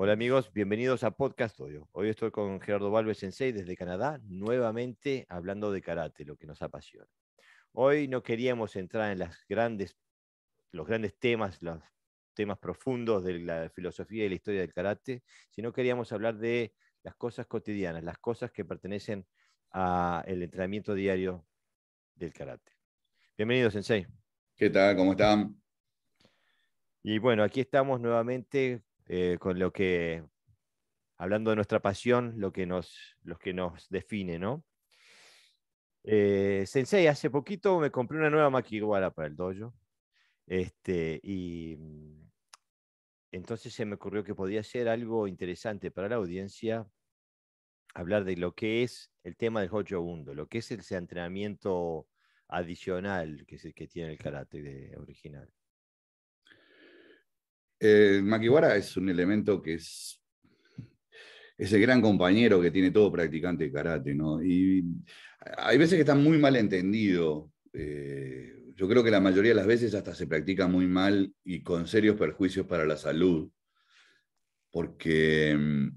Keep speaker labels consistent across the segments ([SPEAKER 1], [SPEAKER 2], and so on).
[SPEAKER 1] Hola amigos, bienvenidos a Podcast Odio. Hoy estoy con Gerardo Valve Sensei desde Canadá, nuevamente hablando de karate, lo que nos apasiona. Hoy no queríamos entrar en las los grandes temas, los temas profundos de la filosofía y la historia del karate, sino queríamos hablar de las cosas cotidianas, las cosas que pertenecen al entrenamiento diario del karate. Bienvenido, Sensei. ¿Qué tal? ¿Cómo están? Y bueno, aquí estamos nuevamente eh, con lo que, hablando de nuestra pasión, lo que nos, que nos define, ¿no? Eh, sensei, hace poquito me compré una nueva maquiguala para el dojo. Este, y mm, entonces se me ocurrió que podía ser algo interesante para la audiencia hablar de lo que es el tema del Hojo hundo lo que es ese entrenamiento adicional que, que tiene el carácter original.
[SPEAKER 2] El eh, Makiwara es un elemento
[SPEAKER 1] que es, ese gran
[SPEAKER 2] compañero que tiene todo practicante de karate, ¿no? Y hay veces que está muy mal entendido. Eh, yo creo que la mayoría de las veces hasta se practica muy mal y con serios perjuicios para la salud, porque mm,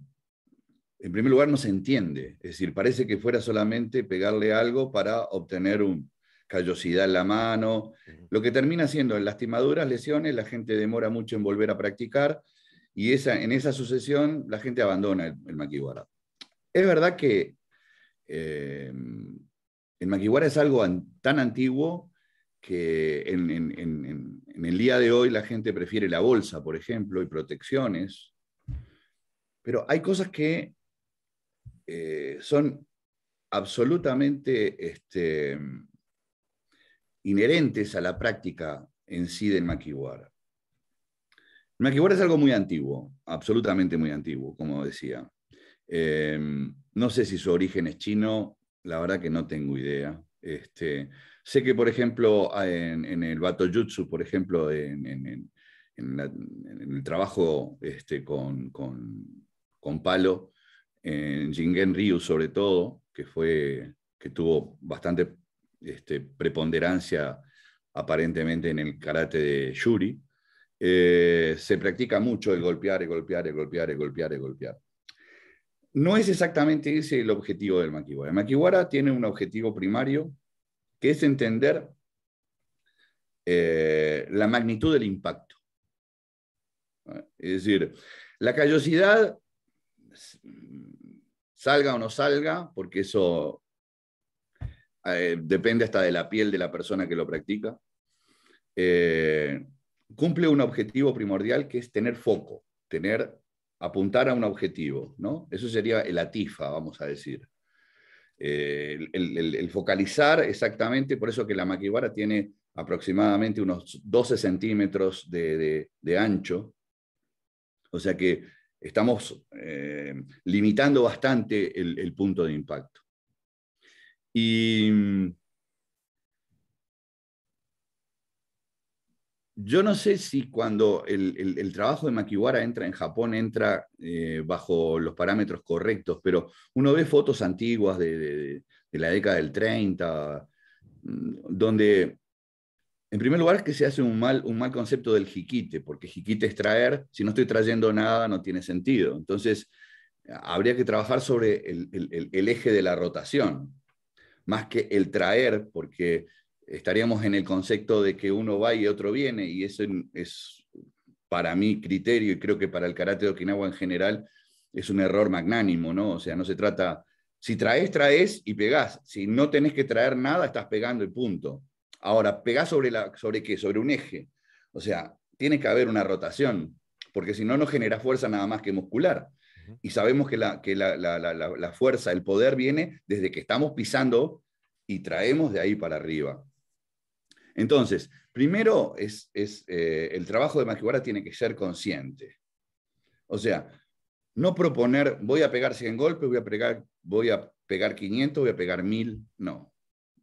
[SPEAKER 2] en primer lugar no se entiende. Es decir, parece que fuera solamente pegarle algo para obtener un, callosidad en la mano, lo que termina siendo en lastimaduras, lesiones, la gente demora mucho en volver a practicar y esa, en esa sucesión la gente abandona el, el Es verdad que eh, el maquiguara es algo tan antiguo que en, el día de hoy la gente prefiere la bolsa, por ejemplo, y protecciones, pero hay cosas que eh, son absolutamente... Este, inherentes a la práctica en sí del maquiwara. El maquiwara es algo muy antiguo, absolutamente muy antiguo, como decía. Em, no sé si su origen es chino, la verdad que no tengo idea. Este, sé que, por ejemplo, en, el Bato Jutsu, por ejemplo, en, el trabajo este, con, Palo, en Jingen Ryu sobre todo, que, fue, que tuvo bastante este, preponderancia aparentemente en el karate de Yuri, eh, se practica mucho el golpear, el golpear, el golpear, el golpear, el golpear. No es exactamente ese el objetivo del Makiwara. El Makiwara tiene un objetivo primario que es entender eh, la magnitud del impacto. Es decir, la callosidad, salga o no salga, porque eso eh, depende hasta de la piel de la persona que lo practica, eh, cumple un objetivo primordial que es tener foco, tener, apuntar a un objetivo, ¿no? Eso sería el atifa, vamos a decir. Eh, el, focalizar exactamente, por eso que la maquivara tiene aproximadamente unos 12 centímetros de, ancho, o sea que estamos limitando bastante el punto de impacto. Y mm, yo no sé si cuando el, trabajo de Makiwara entra en Japón, entra eh, bajo los parámetros correctos, pero uno ve fotos antiguas de, la década del 30, mm, donde en primer lugar es que se hace un mal, un mal concepto del jiquite, porque jiquite es traer, si no estoy trayendo nada no tiene sentido. Entonces, habría que trabajar sobre el eje de la rotación más que el traer, porque estaríamos en el concepto de que uno va y otro viene, y eso es para mi criterio y creo que para el karate de Okinawa en general es un error magnánimo, ¿no? O sea, no se trata, si traes, traes y pegás, si no tenés que traer nada, estás pegando el punto. Ahora, pegás sobre, la, sobre qué, sobre un eje, o sea, tiene que haber una rotación, porque si no, no genera fuerza nada más que muscular. Y sabemos que, la, fuerza, el poder viene desde que estamos pisando y traemos de ahí para arriba. Entonces, primero es, eh, el trabajo de Magiwara tiene que ser consciente. O sea, no proponer, voy a pegar 100 golpes, voy a pegar, voy a pegar 500, voy a pegar 1000. No,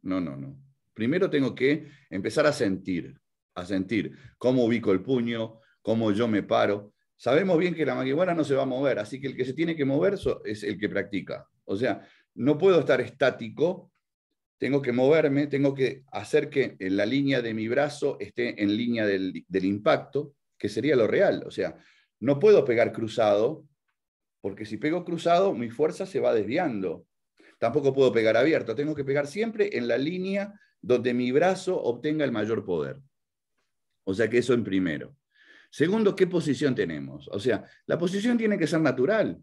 [SPEAKER 2] no, no, no. Primero tengo que empezar a sentir, a sentir cómo ubico el puño, cómo yo me paro, sabemos bien que la marihuana no se va a mover, así que el que se tiene que mover es el que practica. O sea, no puedo estar estático, tengo que moverme, tengo que hacer que eh, la línea de mi brazo esté en línea del, del impacto, que sería lo real. O sea, no puedo pegar cruzado, porque si pego cruzado, mi fuerza se va desviando. Tampoco puedo pegar abierto, tengo que pegar siempre en la línea donde mi brazo obtenga el mayor poder. O sea que eso en primero. Segundo, ¿qué posición tenemos? O sea, la posición tiene que ser natural.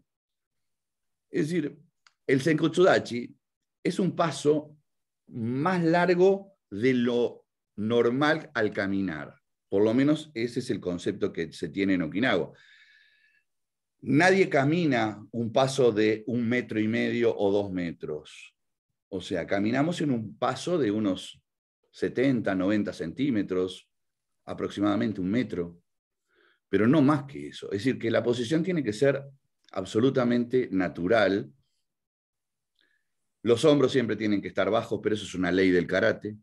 [SPEAKER 2] Es decir, el senkutsudachi es un paso más largo de lo normal al caminar. Por lo menos ese es el concepto que se tiene en Okinawa. Nadie camina un paso de un metro y medio o dos metros. O sea, caminamos en un paso de unos 70, 90 centímetros, aproximadamente un metro pero no más que eso. Es decir, que la posición tiene que ser absolutamente natural. Los hombros siempre tienen que estar bajos, pero eso es una ley del karate.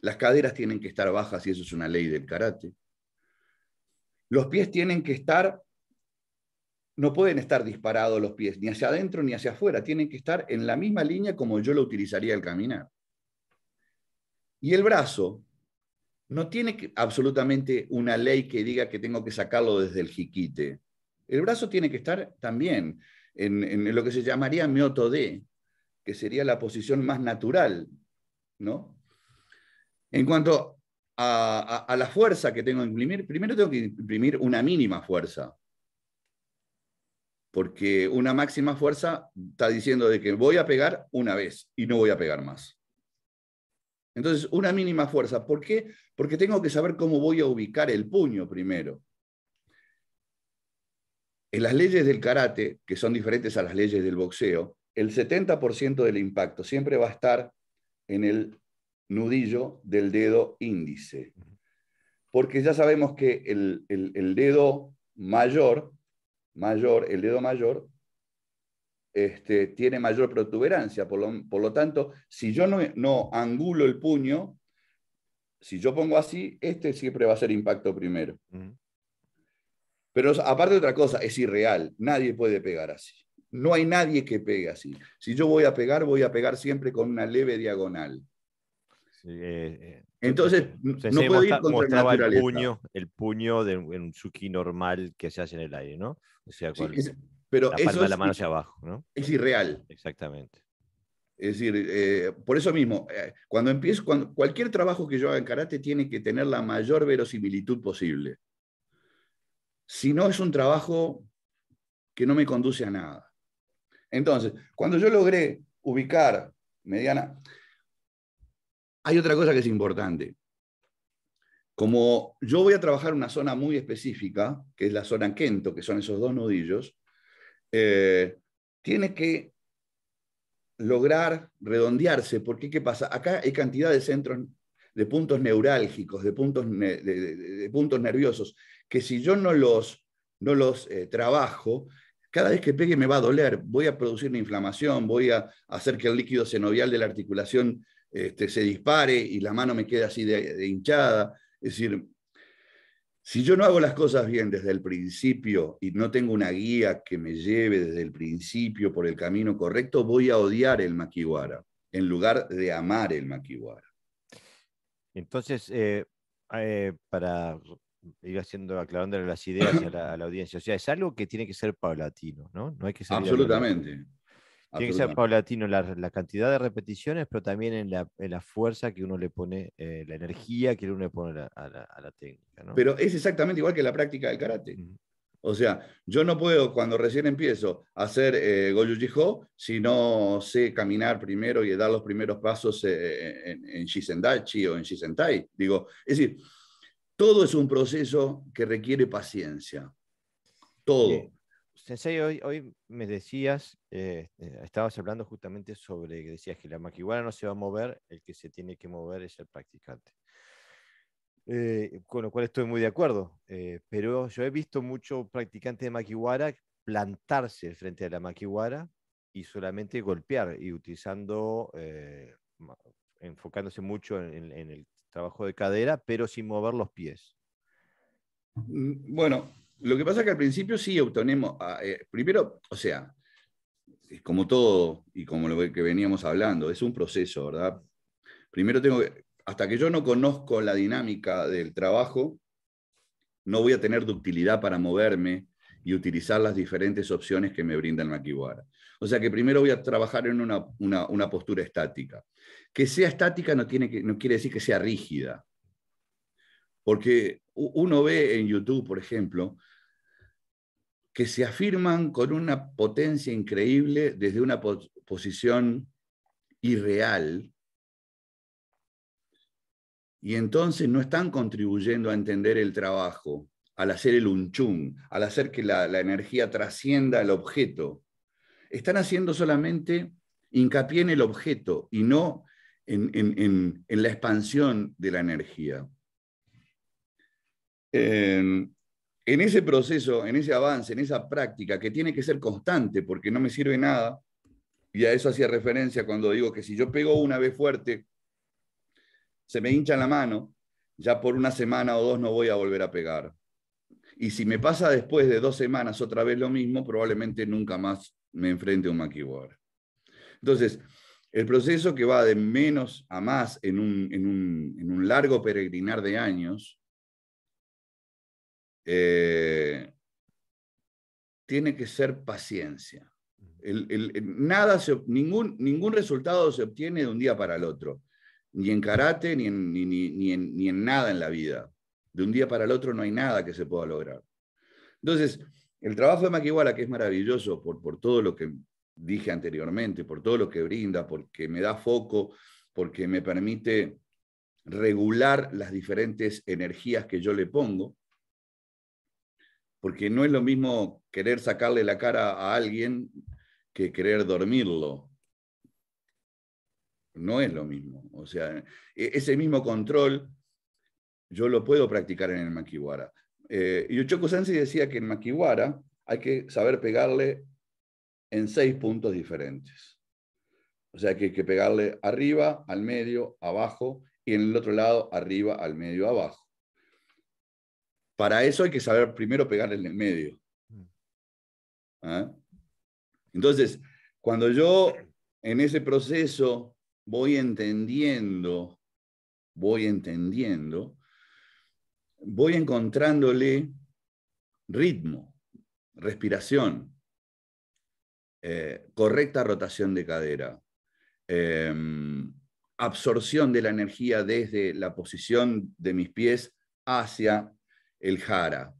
[SPEAKER 2] Las caderas tienen que estar bajas y eso es una ley del karate. Los pies tienen que estar, no pueden estar disparados los pies, ni hacia adentro ni hacia afuera, tienen que estar en la misma línea como yo lo utilizaría al caminar. Y el brazo, no tiene absolutamente una ley que diga que tengo que sacarlo desde el jiquite. El brazo tiene que estar también en, lo que se llamaría mioto D, que sería la posición más natural, ¿no? En cuanto a, la fuerza que tengo que imprimir, primero tengo que imprimir una mínima fuerza, porque una máxima fuerza está diciendo de que voy a pegar una vez y no voy a pegar más. Entonces, una mínima fuerza. ¿Por qué? Porque tengo que saber cómo voy a ubicar el puño primero. En las leyes del karate, que son diferentes a las leyes del boxeo, el 70% del impacto siempre va a estar en el nudillo del dedo índice. Porque ya sabemos que el, el dedo mayor, mayor, el dedo mayor, este, tiene mayor protuberancia. Por lo, tanto, si yo no, angulo el puño, si yo pongo así, este siempre va a ser impacto primero. Pero aparte de otra cosa, es irreal. Nadie puede pegar así. No hay nadie que pegue así. Si yo voy a pegar, voy a pegar siempre con una leve diagonal.
[SPEAKER 1] Eh, eh, entonces, eh, no puedo ir contra el puño, el puño de un suki normal que se hace en el aire, ¿no? Pero mano hacia abajo, Es irreal. Exactamente. Es decir, eh, por eso mismo, eh, cuando empiezo, cualquier
[SPEAKER 2] trabajo que yo haga en karate tiene que tener la mayor verosimilitud posible. Si no, es un trabajo que no me conduce a nada. Entonces, cuando yo logré ubicar mediana, hay otra cosa que es importante. Como yo voy a trabajar una zona muy específica, que es la zona Kento, que son esos dos nudillos, eh, tiene que lograr redondearse, porque ¿qué pasa? Acá hay cantidad de centros, de puntos neurálgicos, de puntos, de, puntos nerviosos, que si yo no los, no los eh, trabajo, cada vez que pegue me va a doler, voy a producir una inflamación, voy a hacer que el líquido senovial de la articulación este, se dispare y la mano me quede así de, de hinchada. Es decir, si yo no hago las cosas bien desde el principio y no tengo una guía que me lleve desde el principio por el camino correcto, voy a odiar el maquiwara en lugar de amar el maquiwara.
[SPEAKER 1] Entonces, eh, eh, para ir haciendo, aclarándole las ideas a la, audiencia, o sea, es algo que tiene que ser paulatino, ¿no? No hay que ser Absolutamente. Tiene que ser paulatino la, la, cantidad de repeticiones, pero también en la, en la fuerza que uno le pone, eh, la energía que uno le pone a, la, técnica. Pero es
[SPEAKER 2] exactamente igual que la práctica del karate. O sea, yo no puedo, cuando recién empiezo, hacer eh, Goju si no sé caminar primero y dar los primeros pasos eh, en, en, o en Shisentai. Digo, es decir, todo es un proceso que requiere paciencia.
[SPEAKER 1] Todo. Sensei, hoy, hoy me decías, eh, eh, estabas hablando justamente sobre que decías que la maquihuana no se va a mover, el que se tiene que mover es el practicante. Eh, con lo cual estoy muy de acuerdo, pero yo he visto muchos practicantes de maquihuara plantarse frente a la maquihuara y solamente golpear y utilizando, enfocándose mucho en el trabajo de cadera, pero sin mover los pies. Mm, bueno,
[SPEAKER 2] lo que pasa es que al principio sí obtenemos, ah, eh, primero, o sea, como todo y como lo que veníamos hablando, es un proceso, ¿verdad? Primero tengo que, hasta que yo no conozco la dinámica del trabajo, no voy a tener ductilidad para moverme y utilizar las diferentes opciones que me brinda el maquiwara. O sea que primero voy a trabajar en una, postura estática. Que sea estática no, tiene que, no quiere decir que sea rígida. Porque uno ve en YouTube, por ejemplo, que se afirman con una potencia increíble desde una posición irreal. Y entonces no están contribuyendo a entender el trabajo, al hacer el unchum, al hacer que la, energía trascienda al objeto. Están haciendo solamente hincapié en el objeto y no en, la expansión de la energía. Eh, en ese proceso, en ese avance, en esa práctica que tiene que ser constante porque no me sirve nada, y a eso hacía referencia cuando digo que si yo pego una vez fuerte, se me hincha la mano, ya por una semana o dos no voy a volver a pegar. Y si me pasa después de dos semanas otra vez lo mismo, probablemente nunca más me enfrente a un maquibor. Entonces, el proceso que va de menos a más un, en un largo peregrinar de años, eh, tiene que ser paciencia. nada ningún, ningún resultado se obtiene de un día para el otro, ni en karate, ni en, ni, en, nada en la vida. De un día para el otro no hay nada que se pueda lograr. Entonces, el trabajo de Maquiwala, que es maravilloso por, por todo lo que dije anteriormente, por todo lo que brinda, porque me da foco, porque me permite regular las diferentes energías que yo le pongo, porque no es lo mismo querer sacarle la cara a alguien que querer dormirlo. No es lo mismo. O sea, e-, ese mismo control yo lo puedo practicar en el maquiwara. Eh, y Uchoku Sensei decía que en maquiwara hay que saber pegarle en seis puntos diferentes. O sea, que hay que pegarle arriba, al medio, abajo, y en el otro lado, arriba, al medio, abajo. Para eso hay que saber primero pegar en el medio. Mm. ¿Ah? Entonces, cuando yo en ese proceso voy entendiendo, voy entendiendo, voy encontrándole ritmo, respiración, eh, correcta rotación de cadera, em, absorción de la energía desde la posición de mis pies hacia el jara.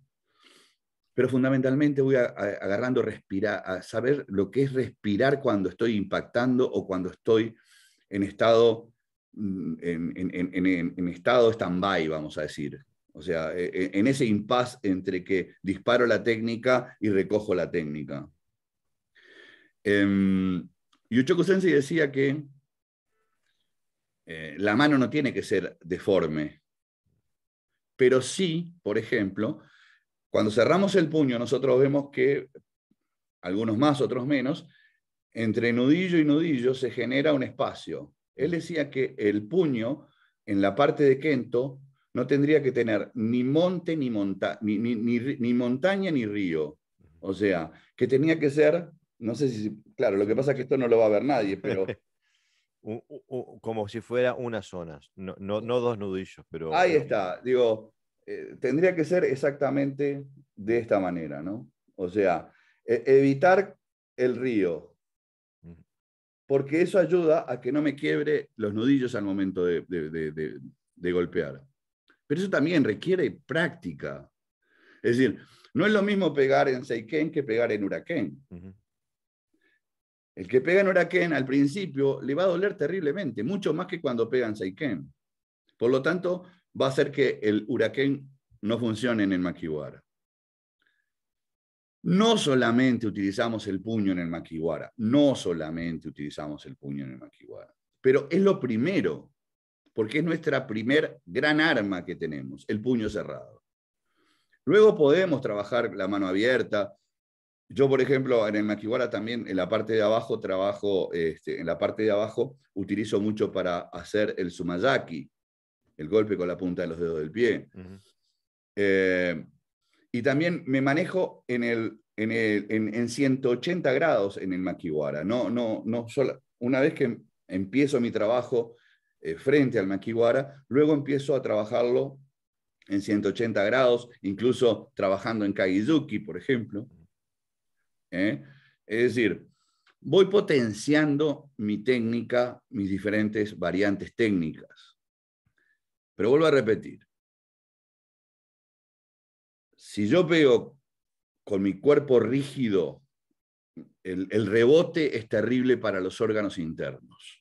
[SPEAKER 2] Pero fundamentalmente voy agarrando respirar, a saber lo que es respirar cuando estoy impactando o cuando estoy en estado, mm, en, estado stand-by, vamos a decir. O sea, e, e, en ese impasse entre que disparo la técnica y recojo la técnica. Em, Yucho decía que eh, la mano no tiene que ser deforme, pero sí, por ejemplo, cuando cerramos el puño, nosotros vemos que, algunos más, otros menos, entre nudillo y nudillo se genera un espacio. Él decía que el puño en la parte de Kento no tendría que tener ni monte, ni, ni, ni, ni montaña, ni río. O sea, que tenía que ser, no sé si, claro, lo que pasa es que esto no lo va a ver nadie, pero
[SPEAKER 1] como si fuera una zona, no, no, no dos nudillos, pero... Ahí está, digo, eh,
[SPEAKER 2] tendría que ser exactamente de esta manera, ¿no? O sea, e, evitar el río, porque eso ayuda a que no me quiebre los nudillos al momento de, de, golpear. Pero eso también requiere práctica. Es decir, no es lo mismo pegar en Seiken que pegar en Huracán. El que pega en Huracán al principio le va a doler terriblemente, mucho más que cuando pega en Seiken. Por lo tanto, va a hacer que el Huracán no funcione en el Makiwara. No solamente utilizamos el puño en el Makiwara, no solamente utilizamos el puño en el Makiwara, pero es lo primero, porque es nuestra primer gran arma que tenemos, el puño cerrado. Luego podemos trabajar la mano abierta, yo, por ejemplo, en el Makiwara también, en la parte de abajo, trabajo, este, en la parte de abajo, utilizo mucho para hacer el sumayaki, el golpe con la punta de los dedos del pie. Eh, y también me manejo en, el, el, 180 grados en el Makiwara. No, no, no solo Una vez que empiezo mi trabajo eh, frente al Makiwara, luego empiezo a trabajarlo en 180 grados, incluso trabajando en Kagizuki, por ejemplo. ¿eh? Es decir, voy potenciando mi técnica, mis diferentes variantes técnicas. Pero vuelvo a repetir, si yo pego con mi cuerpo rígido, el rebote es terrible para los órganos internos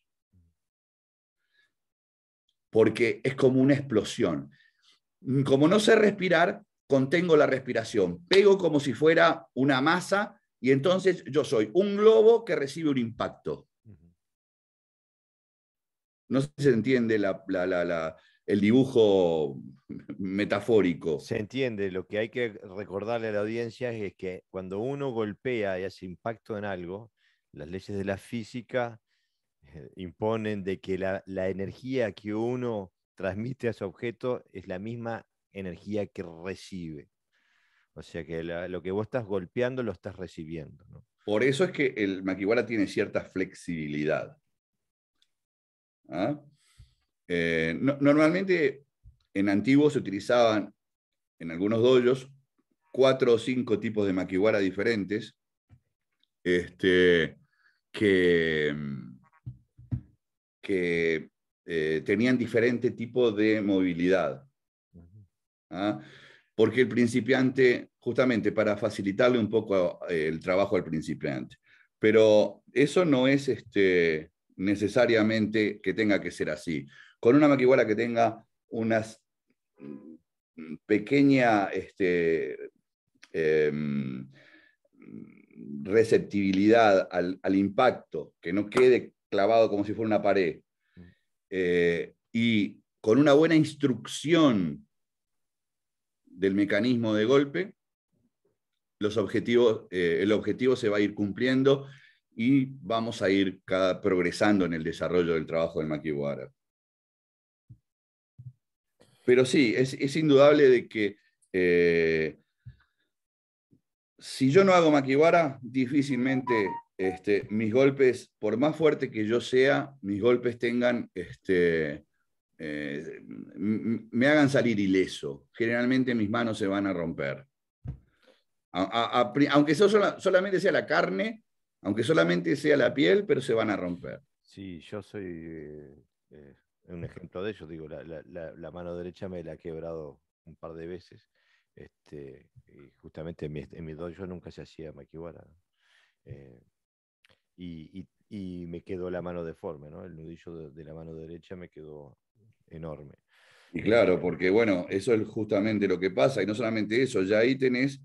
[SPEAKER 2] porque es como una explosión. Como no sé respirar, contengo la respiración. Pego como si fuera una masa y entonces yo soy un globo que recibe un impacto. No se entiende
[SPEAKER 1] el dibujo metafórico. Se entiende, lo que hay que recordarle a la audiencia es que cuando uno golpea y hace impacto en algo, las leyes de la física eh, imponen de que la, energía que uno transmite a su objeto es la misma energía que recibe. O sea que lo que vos estás golpeando lo estás recibiendo.
[SPEAKER 2] Por eso es que el maquiwara tiene cierta flexibilidad. ¿Ah? Eh, normalmente en antiguo se utilizaban en algunos doyos cuatro o cinco tipos de maquiwara diferentes este, que, mm, que eh, tenían diferente tipo de movilidad. ¿Ah? porque el principiante, justamente para facilitarle un poco eh, el trabajo al principiante. Pero eso no es este, necesariamente que tenga que ser así. Con una maquiguala que tenga una mm, pequeña este, em, receptibilidad al, impacto, que no quede clavado como si fuera una pared, mm. eh, y con una buena instrucción del mecanismo de golpe, los objetivos, eh, el objetivo se va a ir cumpliendo y vamos a ir progresando en el desarrollo del trabajo del Makiwara. Pero sí, es, indudable de que eh, si yo no hago Makiwara, difícilmente este, mis golpes, por más fuerte que yo sea, mis golpes tengan este, eh, me hagan salir ileso. Generalmente mis manos se van a romper. aunque solamente sea la carne, aunque solamente sea la piel, pero
[SPEAKER 1] se van a romper. Sí, yo soy eh, eh, un ejemplo de ello. Digo, la, mano derecha me la he quebrado un par de veces. Este, justamente en mi, dos nunca se hacía maquiwara. Y, me quedó la mano deforme, El nudillo de la mano derecha me quedó enorme.
[SPEAKER 2] Y claro, porque bueno, eso es justamente lo que pasa, y no solamente eso, ya ahí tenés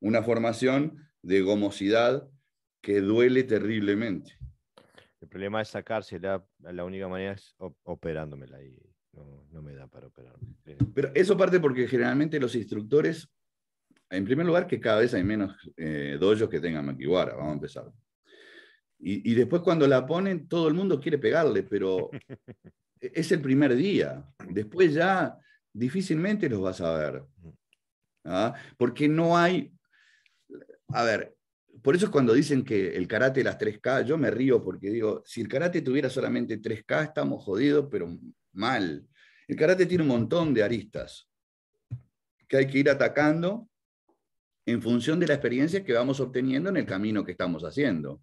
[SPEAKER 2] una formación de gomosidad que duele terriblemente.
[SPEAKER 1] El problema es sacársela, la única manera es operándomela y no, me da para operarme. Pero eso parte porque generalmente los instructores, en primer lugar, que
[SPEAKER 2] cada vez hay menos eh, doyos que tengan maquiguara vamos a empezar. Y, y, después cuando la ponen, todo el mundo quiere pegarle, pero E-, es el primer día. Después ya difícilmente los vas a ver. ¿ah? Porque no hay... A ver, por eso es cuando dicen que el karate las 3K, yo me río porque digo, si el karate tuviera solamente 3K, estamos jodidos, pero mal. El karate tiene un montón de aristas que hay que ir atacando en función de la experiencia que vamos obteniendo en el camino que estamos haciendo.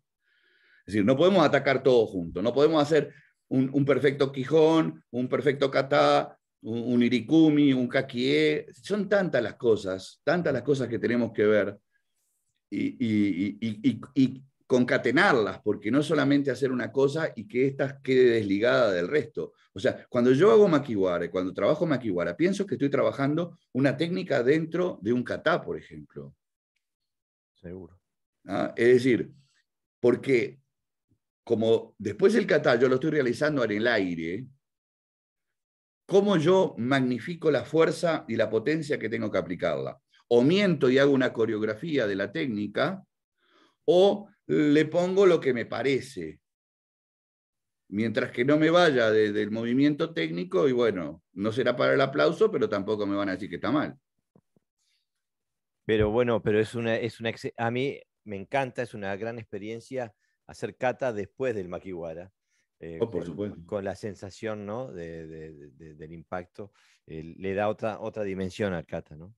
[SPEAKER 2] Es decir, no podemos atacar todo junto, no podemos hacer, un, perfecto Quijón, un perfecto kata un, Irikumi, un Kakie. Son tantas las cosas, tantas las cosas que tenemos que ver y, concatenarlas, porque no solamente hacer una cosa y que esta quede desligada del resto. O sea, cuando yo hago maquiware, cuando trabajo Makiwara, pienso que estoy trabajando una técnica dentro de un kata, por ejemplo. Seguro. ¿Ah? Es decir, porque como después del catálogo lo estoy realizando en el aire, ¿cómo yo magnifico la fuerza y la potencia que tengo que aplicarla? O miento y hago una coreografía de la técnica, o le pongo lo que me parece, mientras que no me vaya del movimiento técnico, y bueno, no será
[SPEAKER 1] para el aplauso, pero tampoco me van a decir que está mal. Pero bueno, pero es una, es una, a mí me encanta, es una gran experiencia hacer cata después del maquiwara. Eh, oh, por con, supuesto. con, la sensación ¿no? del impacto, eh, le da otra, otra dimensión al kata. ¿no?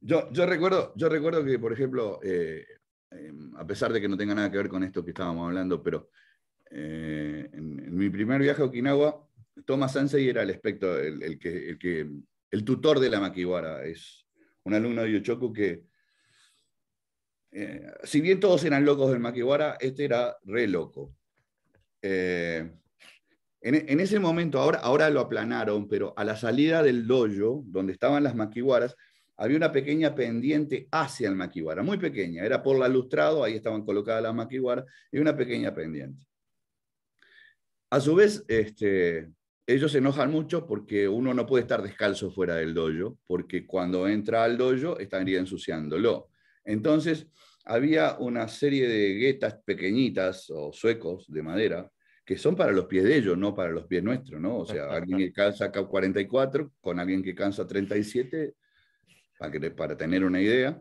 [SPEAKER 1] Yo, yo, recuerdo, yo recuerdo
[SPEAKER 2] que, por ejemplo, eh, em, a pesar de que no tenga nada que ver con esto que estábamos hablando, pero en, mi primer viaje a Okinawa, Thomas Sansei era el, espectro, el, que, el, que, el tutor de la Makiwara. Es un alumno de Yochoku que eh, si bien todos eran locos del Maquiwara, este era re loco. Eh, en, ese momento, ahora, ahora lo aplanaron, pero a la salida del dojo, donde estaban las maquiguaras había una pequeña pendiente hacia el Maquiwara, muy pequeña, era por la lustrado, ahí estaban colocadas las Maquiwaras, y una pequeña pendiente. A su vez, este, ellos se enojan mucho porque uno no puede estar descalzo fuera del dojo, porque cuando entra al dojo estaría ensuciándolo. Entonces, había una serie de guetas pequeñitas o suecos de madera que son para los pies de ellos, no para los pies nuestros, ¿no? O sea, alguien que calza 44 con alguien que cansa 37, para, para tener una idea.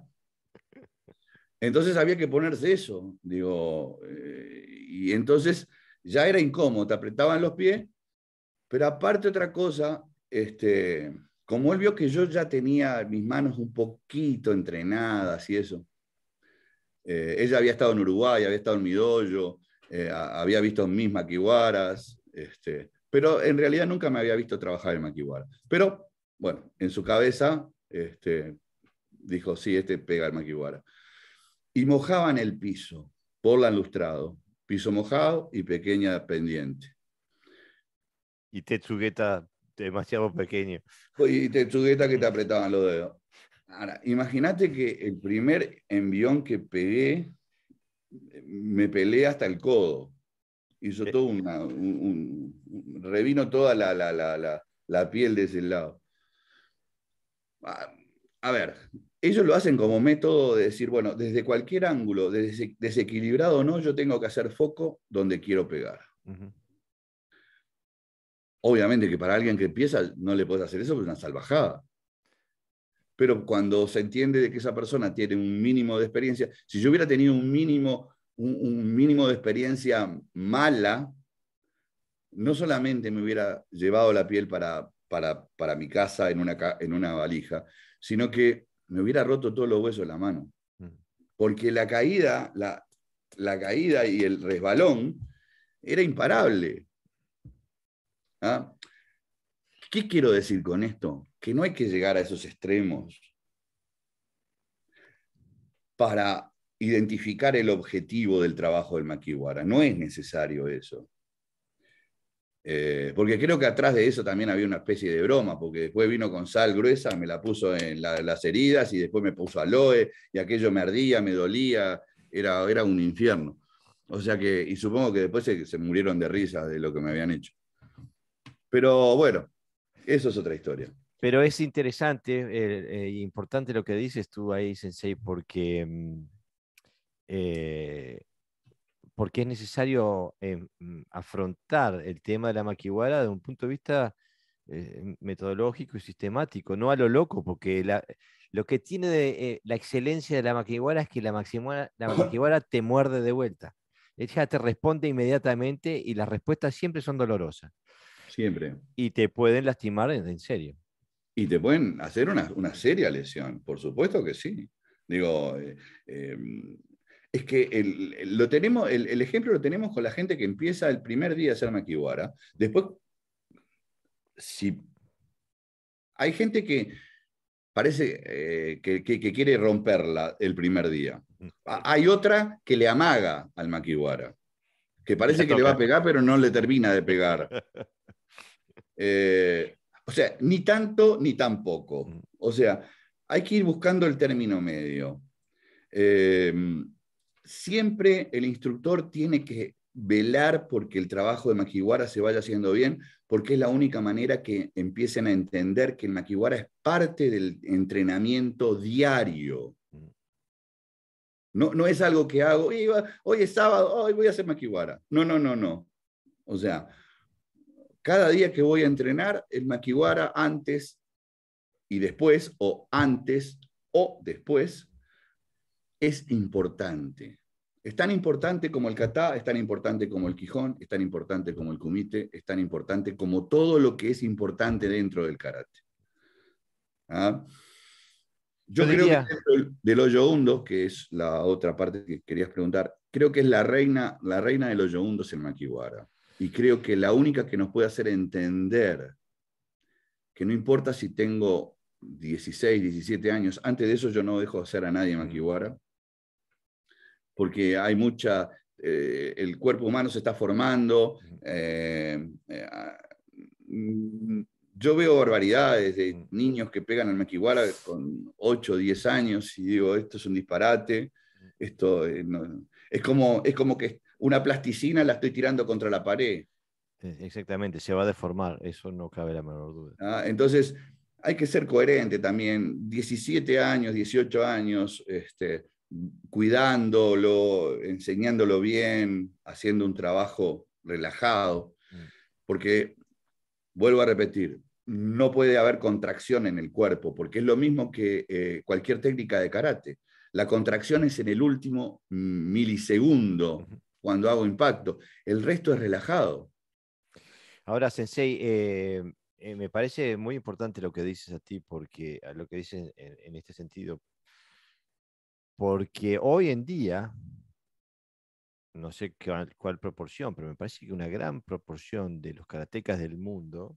[SPEAKER 2] Entonces había que ponerse eso, digo, eh, y entonces ya era incómodo, te apretaban los pies, pero aparte otra cosa, este, como él vio que yo ya tenía mis manos un poquito entrenadas y eso, eh, ella había estado en Uruguay, había estado en Midoyo, eh, había visto mis maquiwaras, este, pero en realidad nunca me había visto trabajar en maquiwara. Pero bueno, en su cabeza este, dijo, sí, este pega el maquiwara. Y mojaban el piso, por la lustrado, piso mojado y pequeña pendiente. ¿Y Tetsugeta demasiado pequeño. Y te chugueta que te apretaban los dedos. Ahora, imagínate que el primer envión que pegué, me peleé hasta el codo. Hizo eh. todo una, un, revino toda la, piel de ese lado. Ah, a ver, ellos lo hacen como método de decir, bueno, desde cualquier ángulo, desequilibrado o no, yo tengo que hacer foco donde quiero pegar. Obviamente que para alguien que empieza no le puedes hacer eso, es una salvajada. Pero cuando se entiende de que esa persona tiene un mínimo de experiencia, si yo hubiera tenido un mínimo, un, mínimo de experiencia mala, no solamente me hubiera llevado la piel para, para, mi casa en una, en una valija, sino que me hubiera roto todos los huesos de la mano. Mm. Porque la caída, la, la caída y el resbalón era imparable. ¿Ah? ¿Qué quiero decir con esto? Que no hay que llegar a esos extremos para identificar el objetivo del trabajo del Maquihuara. No es necesario eso. Eh, porque creo que atrás de eso también había una especie de broma, porque después vino con sal gruesa, me la puso en las heridas y después me puso aloe y aquello me ardía, me dolía, era, era un infierno. O sea que, y supongo que después se, se murieron de risa de lo que me habían hecho. Pero bueno, eso es otra
[SPEAKER 1] historia. Pero es interesante e importante lo que dices tú ahí, Sensei, porque, mm, eh, porque es necesario mm, afrontar el tema de la maquiwara desde un punto de vista metodológico y sistemático, no a lo loco, porque lo que tiene la excelencia de la maquiwara es que la, maximua, te muerde de vuelta. Ella te responde inmediatamente y las respuestas siempre son dolorosas. Siempre. Y te pueden lastimar en serio.
[SPEAKER 2] Y te pueden hacer una, seria lesión, por supuesto que sí. Digo, eh, em, es que el, lo tenemos, el, ejemplo lo tenemos con la gente que empieza el primer día a hacer maquiwara. Después, si hay gente que parece eh, que, quiere romperla el primer día. Mm. Hay otra que le amaga al maquiwara, que parece que le va a pegar, pero no le termina de pegar. Eh, o sea, ni tanto ni tampoco. Mm. O sea, hay que ir buscando el término medio. Em, siempre el instructor tiene que velar porque el trabajo de maquiguara se vaya haciendo bien, porque es la única manera que empiecen a entender que el maquiguara es parte del entrenamiento diario. Mm. No, no es algo que hago, hoy es sábado, hoy voy a hacer maquiguara No, no, no, no. O sea, cada día que voy a entrenar, el maquiwara antes y después, o antes o después, es importante. Es tan importante como el kata, es tan importante como el quijón, es tan importante como el kumite, es tan importante como todo lo que es importante dentro del karate. ¿Ah? Yo, creo que dentro del hoyo hundo, que es la otra parte que querías preguntar, creo que es la reina, la reina del hoyo hundo es el maquiwara. Y creo que la única que nos puede hacer entender que no importa si tengo 16, 17 años, antes de eso yo no dejo hacer a nadie maquiwara. porque hay mucha, eh, el cuerpo humano se está formando, eh, eh, yo veo barbaridades de niños que pegan al maquiwara con 8, 10 años y digo, esto es un disparate, esto es, como, es como que una plasticina la estoy tirando contra la pared. E, exactamente, se va a deformar, eso no cabe la menor duda. Ah, entonces, hay que ser coherente también. 17 años, 18 años, este, cuidándolo, enseñándolo bien, haciendo un trabajo relajado, mm. porque, vuelvo a repetir, no puede haber contracción en el cuerpo, porque es lo mismo que eh, cualquier técnica de karate. La contracción es en el último mm, milisegundo cuando hago impacto. El resto
[SPEAKER 1] es relajado. Ahora, Sensei, eh, eh, me parece muy importante lo que dices a ti, porque lo que dices en, este sentido, porque hoy en día, no sé cuál, proporción, pero me parece que una gran proporción de los karatecas del mundo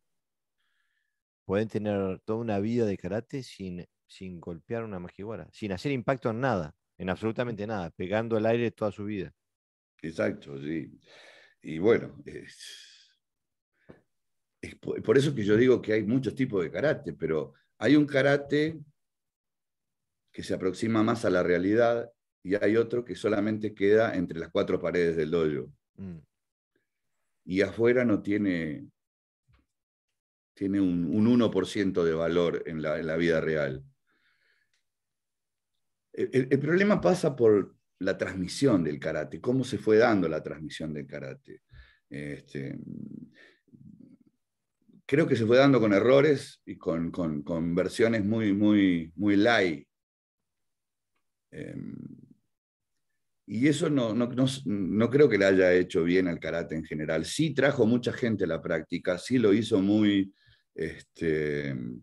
[SPEAKER 1] pueden tener toda una vida de karate sin, sin golpear una majiguara, sin hacer impacto en nada, en absolutamente nada, pegando al aire toda su vida. Exacto, sí. Y bueno, es, por, eso que yo digo que hay muchos tipos de
[SPEAKER 2] karate, pero hay un karate que se aproxima más a la realidad y hay otro que solamente queda entre las cuatro paredes del dojo. Mm. Y afuera no tiene, tiene un, 1% de valor en la, vida real. el, problema pasa por, la transmisión del karate, cómo se fue dando la transmisión del karate. Este, creo que se fue dando con errores y con, versiones muy, muy, muy light. Em, y eso no, creo que le haya hecho bien al karate en general. Sí trajo mucha gente a la práctica, sí lo hizo muy, este, em,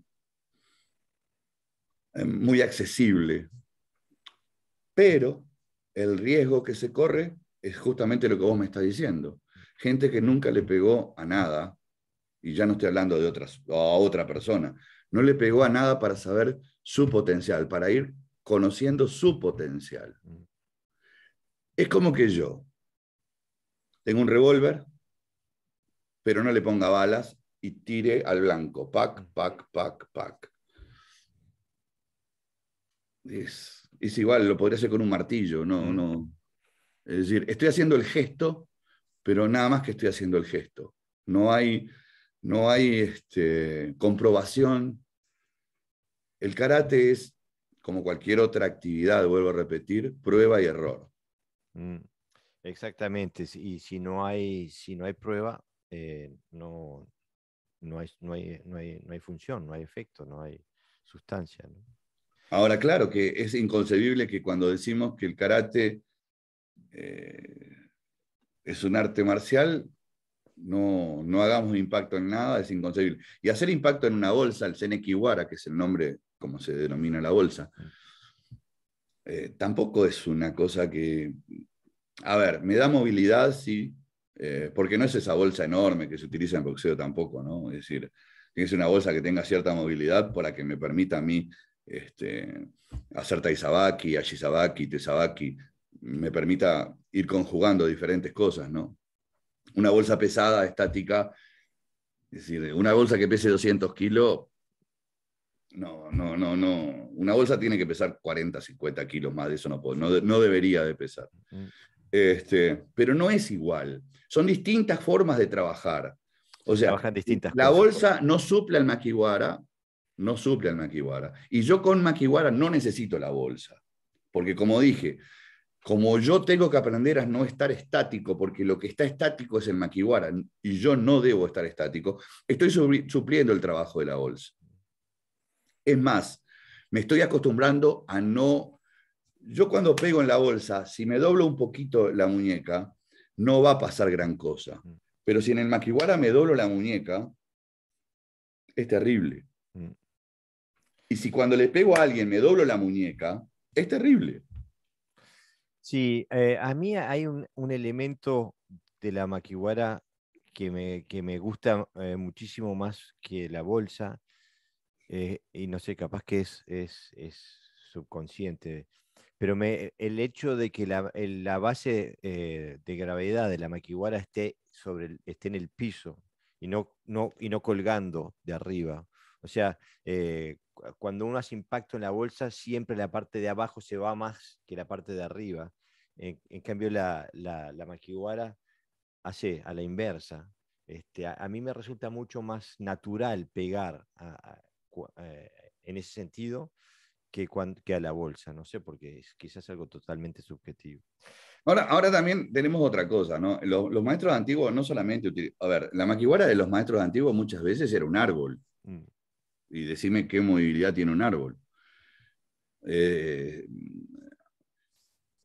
[SPEAKER 2] muy accesible, pero el riesgo que se corre es justamente lo que vos me estás diciendo. Gente que nunca le pegó a nada, y ya no estoy hablando de otras, a otra persona, no le pegó a nada para saber su potencial, para ir conociendo su potencial. Mm. Es como que yo tengo un revólver, pero no le ponga balas y tire al blanco. Pac, mm. pac, pac, pac. Es, es igual, lo podría hacer con un martillo, no, no. Es decir, estoy haciendo el gesto, pero nada más que estoy haciendo el gesto. No hay, no hay este, comprobación. El karate es, como cualquier otra actividad, vuelvo a repetir, prueba y error.
[SPEAKER 1] Mm, exactamente, y si no hay, si no hay prueba, eh, no, no, hay, no, hay, no hay función, no hay efecto, no hay sustancia. ¿no?
[SPEAKER 2] Ahora, claro que es inconcebible que cuando decimos que el karate eh, es un arte marcial, no, no hagamos impacto en nada, es inconcebible. Y hacer impacto en una bolsa, el Senekiwara, que es el nombre como se denomina la bolsa, eh, tampoco es una cosa que... A ver, me da movilidad, sí, eh, porque no es esa bolsa enorme que se utiliza en boxeo tampoco, ¿no? Es decir, es una bolsa que tenga cierta movilidad para que me permita a mí este, hacer Taizabaki, te Tesabaki, me permita ir conjugando diferentes cosas, ¿no? Una bolsa pesada, estática, es decir, una bolsa que pese 200 kilos, no, no, no, no. Una bolsa tiene que pesar 40, 50 kilos más, de eso no, puedo, no, debería de pesar. Este, pero no es igual. Son distintas formas de trabajar. O sea, distintas la bolsa no supla el maquiwara, no suple al Makiwara. Y yo con Makiwara no necesito la bolsa, porque como dije, como yo tengo que aprender a no estar estático, porque lo que está estático es el Makiwara, y yo no debo estar estático, estoy supliendo el trabajo de la bolsa. Es más, me estoy acostumbrando a no... Yo cuando pego en la bolsa, si me doblo un poquito la muñeca, no va a pasar gran cosa. Mm. Pero si en el maquihuara me doblo la muñeca, es terrible. Mm. Y si cuando le pego a alguien me doblo la muñeca, es terrible.
[SPEAKER 1] Sí, eh, a mí hay un, elemento de la maquihuara que me, me gusta eh, muchísimo más que la bolsa, eh, y no sé, capaz que es, es, es subconsciente, pero me, el hecho de que la, la base de gravedad de la maquihuara esté, sobre el, esté en el piso y no, no, y no colgando de arriba, o sea, cuando uno hace impacto en la bolsa, siempre la parte de abajo se va más que la parte de arriba. En, cambio, la, maquiguara hace a la inversa. Este, a, mí me resulta mucho más natural pegar eh, en ese sentido que, a la bolsa, no sé, porque es quizás algo totalmente subjetivo.
[SPEAKER 2] Ahora, ahora también tenemos otra cosa, ¿no? Los, maestros antiguos no solamente... A ver, la maquiguara de los maestros antiguos muchas veces era un árbol. Mm y decime qué movilidad tiene un árbol. Eh,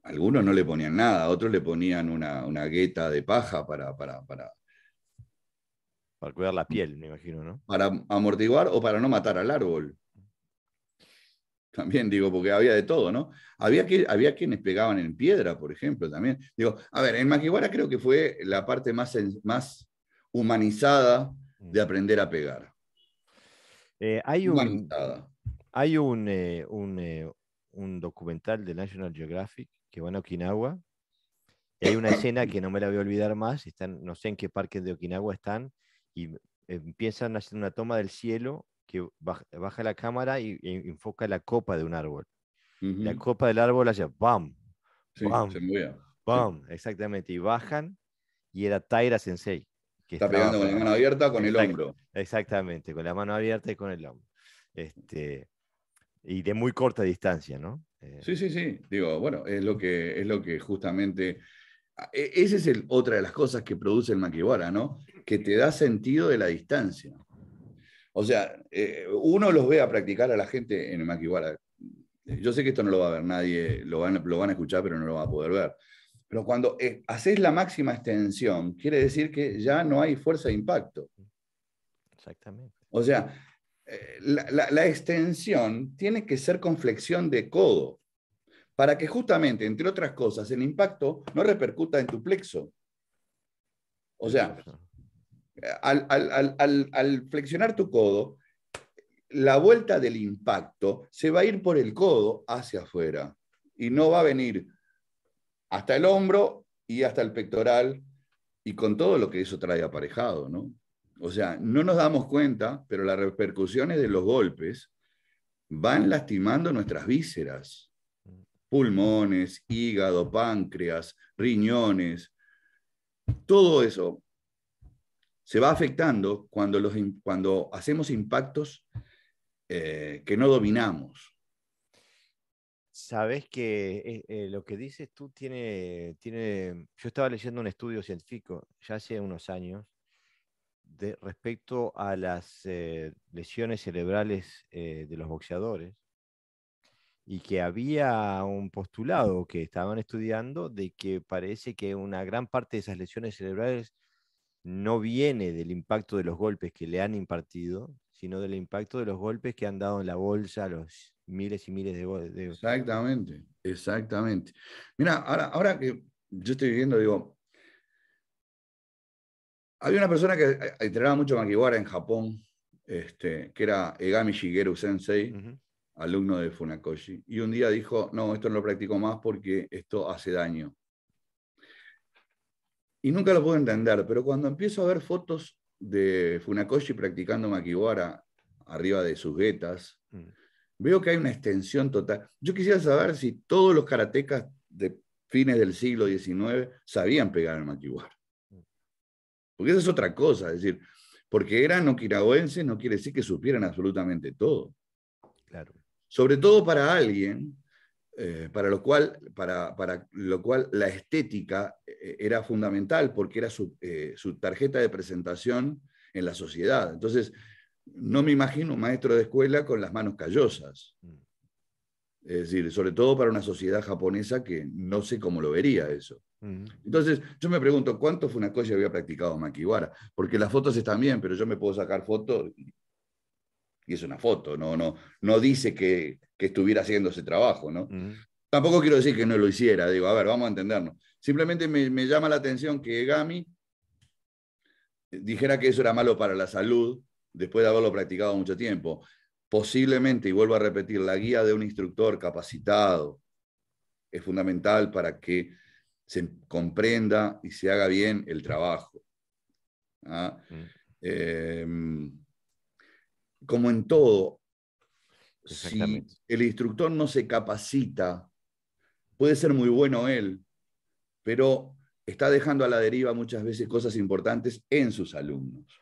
[SPEAKER 2] algunos no le ponían nada, otros le ponían una, gueta de paja para, para, para, cuidar la piel,
[SPEAKER 1] me imagino, ¿no?
[SPEAKER 2] Para amortiguar o para no matar al árbol. También digo, porque había de todo, ¿no? Había, que, había quienes pegaban en piedra, por ejemplo, también. Digo, a ver, en Maquiguara creo que fue la parte más,
[SPEAKER 1] más humanizada de mm. aprender a pegar. Eh, hay un, hay eh, un, eh, un, documental de National Geographic que van a Okinawa. Y hay una escena que no me la voy a olvidar más. Están, no sé en qué parque de Okinawa están. Y empiezan a hacer una toma del cielo que baja, la cámara y, enfoca la copa de un árbol. La copa del árbol hace ¡bam! ¡bam! ¡bam! Exactamente. Y bajan y era Taira Sensei está pegando con la mano abierta, con el hombro. Exactamente, con la mano abierta y con el hombro. Este, y de muy corta distancia, ¿no? Eh, sí, sí, sí. Digo, bueno,
[SPEAKER 2] es lo que, es lo que justamente. Ah, e, Esa es el, otra de las cosas que produce el maquibara, ¿no? Que te da sentido de la distancia. O sea, eh, uno los ve a practicar a la gente en el maquibara. Yo sé que esto no lo va a ver nadie, lo van, lo van a escuchar, pero no lo va a poder ver. Pero cuando eh, haces la máxima extensión, quiere decir que ya no hay fuerza de impacto.
[SPEAKER 1] Exactamente. O sea, eh,
[SPEAKER 2] la, extensión tiene que ser con flexión de codo para que justamente, entre otras cosas, el impacto no repercuta en tu plexo. O sea, al, al, flexionar tu codo, la vuelta del impacto se va a ir por el codo hacia afuera y no va a venir hasta el hombro y hasta el pectoral y con todo lo que eso trae aparejado, O sea, no nos damos cuenta, pero las repercusiones de los golpes van lastimando nuestras vísceras, pulmones, hígado, páncreas, riñones, todo eso se va afectando cuando, hacemos impactos eh, que no dominamos.
[SPEAKER 1] Sabes que eh, eh, lo que dices tú tiene, tiene. Yo estaba leyendo un estudio científico ya hace unos años de, respecto a las eh, lesiones cerebrales de los boxeadores y que había un postulado que estaban estudiando de que parece que una gran parte de esas lesiones cerebrales no viene del impacto de los golpes que le han impartido, sino del impacto de los golpes que han dado en la bolsa, los miles y miles de votos. Exactamente, exactamente. Mira, ahora, ahora que yo estoy viviendo, digo,
[SPEAKER 2] había una persona que eh, eh, entrenaba mucho Makiwara en Japón, este, que era Egami Shigeru Sensei, alumno de Funakoshi, y un día dijo, no, esto no lo practico más porque esto hace daño. Y nunca lo pude entender, pero cuando empiezo a ver fotos de Funakoshi practicando Makiwara arriba de sus guetas, mm. Veo que hay una extensión total. Yo quisiera saber si todos los karatecas de fines del siglo XIX sabían pegar el maquiwar. Porque esa es otra cosa, es decir, porque eran okinawenses no quiere decir que supieran absolutamente todo. Claro. Sobre todo para alguien eh, para, lo cual, para, para, lo cual la estética eh, era fundamental porque era su, eh, su, tarjeta de presentación en la sociedad. Entonces, no me imagino un maestro de escuela con las manos callosas. Es decir, sobre todo para una sociedad japonesa que no sé cómo lo vería eso. Mm. Entonces, yo me pregunto, ¿cuánto fue una cosa que había practicado Makiwara? Porque las fotos están bien, pero yo me puedo sacar fotos y, es una foto, no, no, no dice que, estuviera haciendo ese trabajo, ¿no? Mm. Tampoco quiero decir que no lo hiciera, digo, a ver, vamos a entendernos. Simplemente me, me llama la atención que Gami eh, dijera que eso era malo para la salud, después de haberlo practicado mucho tiempo. Posiblemente, y vuelvo a repetir, la guía de un instructor capacitado es fundamental para que se comprenda y se haga bien el trabajo. ¿ah? Mm. Em, como en todo, si el instructor no se capacita, puede ser muy bueno él, pero está dejando a la deriva muchas veces cosas importantes en sus alumnos.